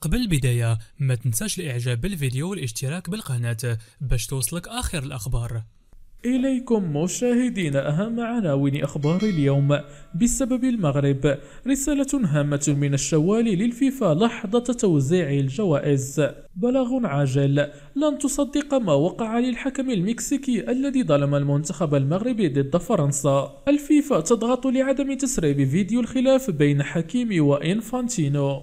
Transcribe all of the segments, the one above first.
قبل البداية ما تنساش الاعجاب بالفيديو والاشتراك بالقناة باش توصلك اخر الاخبار إليكم مشاهدين أهم عناوين أخبار اليوم بسبب المغرب رسالة هامة من الشوال للفيفا لحظة توزيع الجوائز بلاغ عاجل لن تصدق ما وقع للحكم المكسيكي الذي ظلم المنتخب المغربي ضد فرنسا الفيفا تضغط لعدم تسريب فيديو الخلاف بين حكيمي وإنفانتينو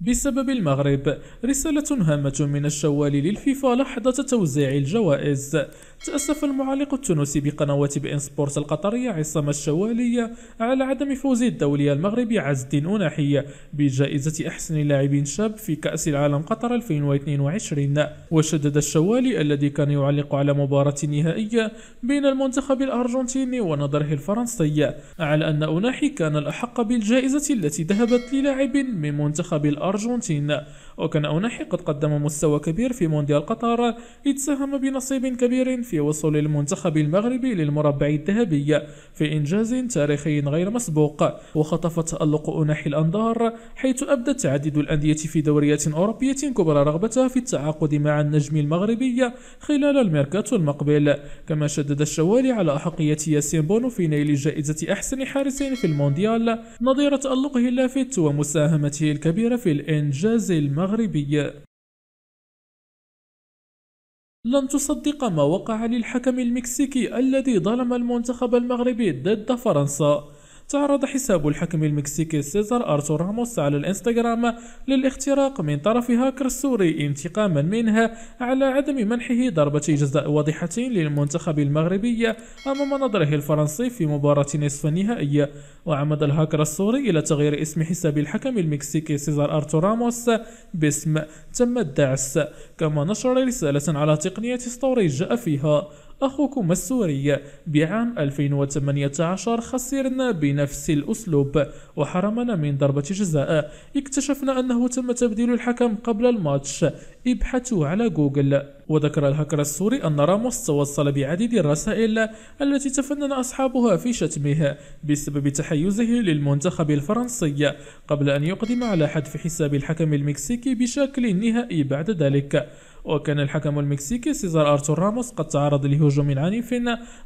بسبب المغرب رسالة هامة من الشوال للفيفا لحظة توزيع الجوائز تأسف المعلق التونسي بقنوة بإن سبورت القطرية عصام الشوالي على عدم فوز الدولي المغربي عز الدين أناحي بجائزة أحسن لاعب شاب في كأس العالم قطر 2022 وشدد الشوالي الذي كان يعلق على مباراة نهائية بين المنتخب الأرجنتيني ونظره الفرنسي على أن أناحي كان الأحق بالجائزة التي ذهبت للاعب من منتخب الأرجنتيني الأرجنتين وكان أوناحي قد قدم مستوى كبير في مونديال قطر إذ ساهم بنصيب كبير في وصول المنتخب المغربي للمربع الذهبي في إنجاز تاريخي غير مسبوق وخطف تألق أوناحي الأنظار حيث أبدت تعدد الأندية في دوريات أوروبية كبرى رغبتها في التعاقد مع النجم المغربي خلال الميركاتو المقبل كما شدد الشوالي على أحقية ياسين بونو في نيل جائزة أحسن حارس في المونديال نظير تألقه اللافت ومساهمته الكبيرة في الإنجاز المغربي المغربي لن تصدق ما وقع للحكم المكسيكي الذي ظلم المنتخب المغربي ضد فرنسا تعرض حساب الحكم المكسيكي سيزار أرتو راموس على الانستغرام للاختراق من طرف هاكر سوري انتقاما منها على عدم منحه ضربة جزاء واضحة للمنتخب المغربي أمام نظره الفرنسي في مباراة نصف النهائي وعمد الهاكر السوري إلى تغيير اسم حساب الحكم المكسيكي سيزار أرتو راموس باسم تم الدعس كما نشر رسالة على تقنية ستوري جاء فيها أخوكم السوري بعام 2018 خسرنا بنفس الأسلوب وحرمنا من ضربة جزاء اكتشفنا أنه تم تبديل الحكم قبل الماتش ابحثوا على جوجل وذكر الهكر السوري أن راموس توصل بعديد الرسائل التي تفنن أصحابها في شتمه بسبب تحيزه للمنتخب الفرنسي قبل أن يقدم على حذف حساب الحكم المكسيكي بشكل نهائي بعد ذلك وكان الحكم المكسيكي سيزار ارتور راموس قد تعرض لهجوم عنيف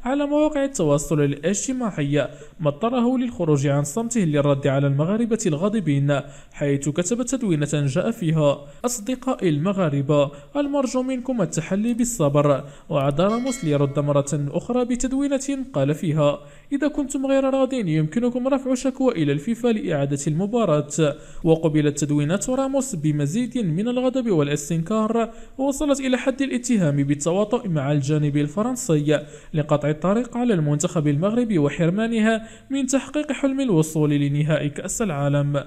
على مواقع التواصل الاجتماعي ما اضطره للخروج عن صمته للرد على المغاربة الغاضبين حيث كتب تدوينة جاء فيها أصدقائي المغاربة المرجو منكم التحلي بالصبر وعذر راموس ليرد مرة أخرى بتدوينة قال فيها إذا كنتم غير راضين يمكنكم رفع شكوى إلى الفيفا لإعادة المباراة وقبلت تدوينة راموس بمزيد من الغضب والاستنكار ووصلت إلى حد الاتهام بالتواطؤ مع الجانب الفرنسي لقطع الطريق على المنتخب المغربي وحرمانها من تحقيق حلم الوصول لنهائي كأس العالم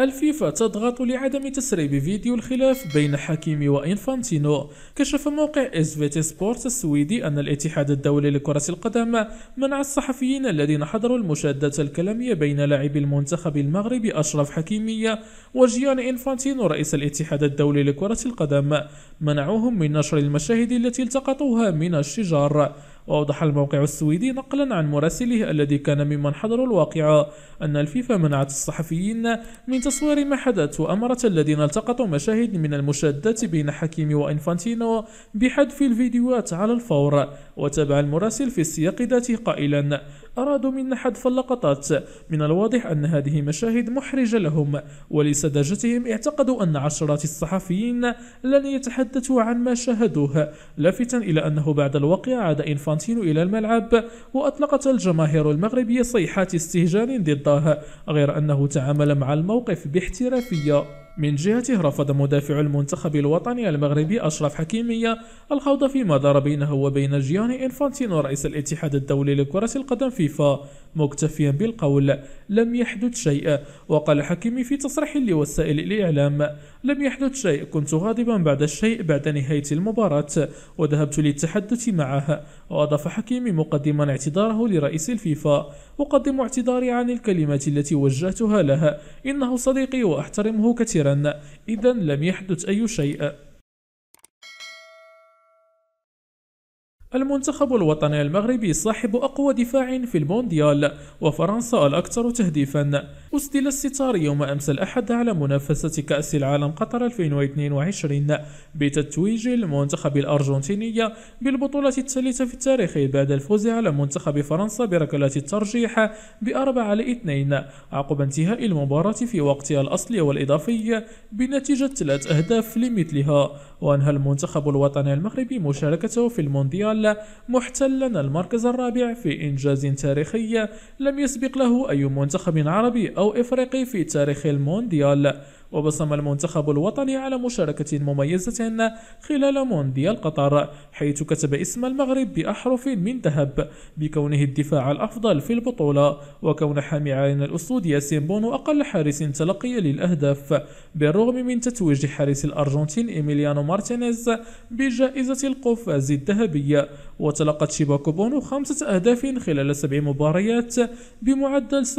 الفيفا تضغط لعدم تسريب فيديو الخلاف بين حكيمي وإنفانتينو كشف موقع اس في تي سبورت السويدي أن الاتحاد الدولي لكرة القدم منع الصحفيين الذين حضروا المشادات الكلامية بين لاعب المنتخب المغربي أشرف حكيمي وجيان إنفانتينو رئيس الاتحاد الدولي لكرة القدم منعوهم من نشر المشاهد التي التقطوها من الشجار وأوضح الموقع السويدي نقلا عن مراسله الذي كان ممن حضروا الواقعة أن الفيفا منعت الصحفيين من تصوير ما حدث وأمرت الذين التقطوا مشاهد من المشادات بين حكيمي وإنفانتينو بحذف الفيديوهات على الفور وتابع المراسل في السياق ذاته قائلا أرادوا منا حذف اللقطات من الواضح أن هذه مشاهد محرجة لهم ولسذاجتهم اعتقدوا أن عشرات الصحفيين لن يتحدثوا عن ما شاهدوه لافتا إلى أنه بعد الواقعة عاد إنفانتينو فلورنتينو إلى الملعب وأطلقت الجماهير المغربية صيحات استهجان ضده غير أنه تعامل مع الموقف باحترافية من جهته رفض مدافع المنتخب الوطني المغربي أشرف حكيمية الخوض في دار بينه وبين جياني إنفانتينو رئيس الاتحاد الدولي لكرة القدم فيفا مكتفيا بالقول لم يحدث شيء وقال حكيمي في تصريح لوسائل الإعلام لم يحدث شيء كنت غاضبا بعد الشيء بعد نهاية المباراة وذهبت للتحدث معه وأضاف حكيمي مقدما اعتذاره لرئيس الفيفا أقدم اعتذاري عن الكلمات التي وجهتها له إنه صديقي وأحترمه كثيرا إذا لم يحدث أي شيء المنتخب الوطني المغربي صاحب أقوى دفاع في المونديال وفرنسا الأكثر تهديفا أسدل الستار يوم أمس الأحد على منافسة كأس العالم قطر 2022 بتتويج المنتخب الأرجنتيني بالبطولة الثالثة في التاريخ بعد الفوز على منتخب فرنسا بركلات الترجيح بأربعة لاثنين عقب انتهاء المباراة في وقتها الأصلي والإضافي بنتيجة ثلاث أهداف لمثلها وأنهى المنتخب الوطني المغربي مشاركته في المونديال المحلة محتلا المركز الرابع في إنجاز تاريخي لم يسبق له أي منتخب عربي أو إفريقي في تاريخ المونديال وبصم المنتخب الوطني على مشاركة مميزة خلال مونديال قطر حيث كتب اسم المغرب بأحرف من ذهب بكونه الدفاع الأفضل في البطولة وكون حامي عين الأسود ياسين بونو أقل حارس تلقي للأهداف بالرغم من تتويج حارس الأرجنتين إيميليانو مارتينيز بجائزة القفاز الذهبية وتلقت شباكو بونو خمسة أهداف خلال سبع مباريات بمعدل 0.71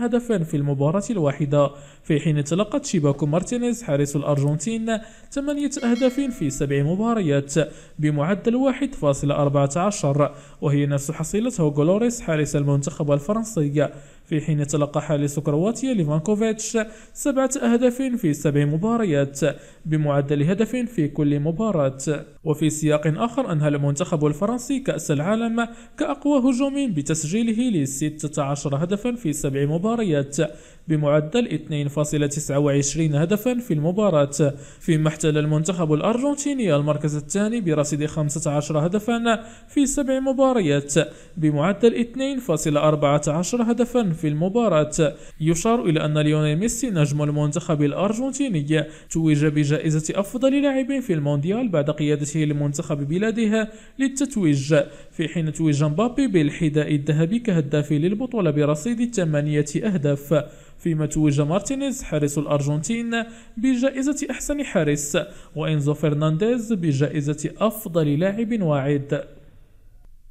هدفا في المباراة الواحدة في حين تلقت شيباكو مارتينيز حارس الأرجنتين ثمانية أهداف في سبع مباريات بمعدل 1.14 وهي نفس حصيلته غولوريس حارس المنتخب الفرنسي في حين تلقى حارس كرواتيا ليفانكوفيتش سبعة أهداف في سبع مباريات بمعدل هدف في كل مباراة وفي سياق آخر أنهى المنتخب الفرنسي كأس العالم كأقوى هجوم بتسجيله ل 16 هدفا في سبع مباريات بمعدل 2.29 هدفا في المباراة فيما احتل المنتخب الأرجنتيني المركز الثاني برصيد 15 هدفا في سبع مباريات بمعدل 2.14 هدفا في المباراة يشار إلى أن ليونيل ميسي نجم المنتخب الأرجنتيني توج بجائزة أفضل لاعب في المونديال بعد قيادته لمنتخب بلاده للتتويج في حين توج مبابي بالحذاء الذهبي كهداف للبطولة برصيد ثمانية أهداف فيما توج مارتينيز حارس الأرجنتين بجائزة أحسن حارس وإنزو فرنانديز بجائزة أفضل لاعب واعد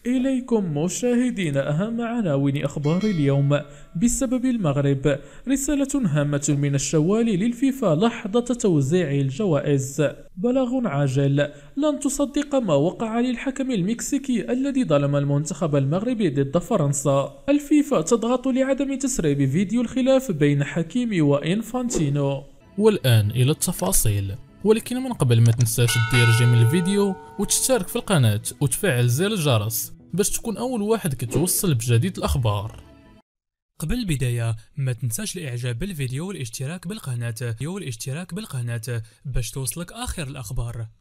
إليكم مشاهدين أهم عناوين أخبار اليوم بسبب المغرب رسالة هامة من الشوال للفيفا لحظة توزيع الجوائز بلاغ عاجل لن تصدق ما وقع للحكم المكسيكي الذي ظلم المنتخب المغربي ضد فرنسا الفيفا تضغط لعدم تسريب فيديو الخلاف بين حكيمي وإنفانتينو والآن إلى التفاصيل ولكن من قبل ما تنساش دير جيم الفيديو وتشترك في القناة وتفعل زر الجرس باش تكون أول واحد كتوصل بجديد الأخبار قبل البداية ما تنساش الإعجاب بالفيديو والاشتراك بالقناة والاشتراك بالقناة باش توصلك آخر الأخبار